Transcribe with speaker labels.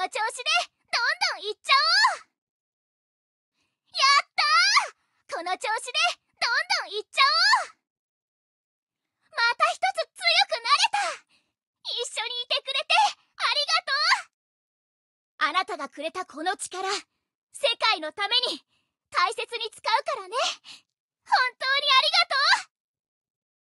Speaker 1: の調子でどんどんいっちゃおうやったーこの調子でどんどんいっちゃおうまた一つ強くなれた一緒にいてくれて
Speaker 2: ありがとうあなたがくれたこの力世界のために大切に使うからね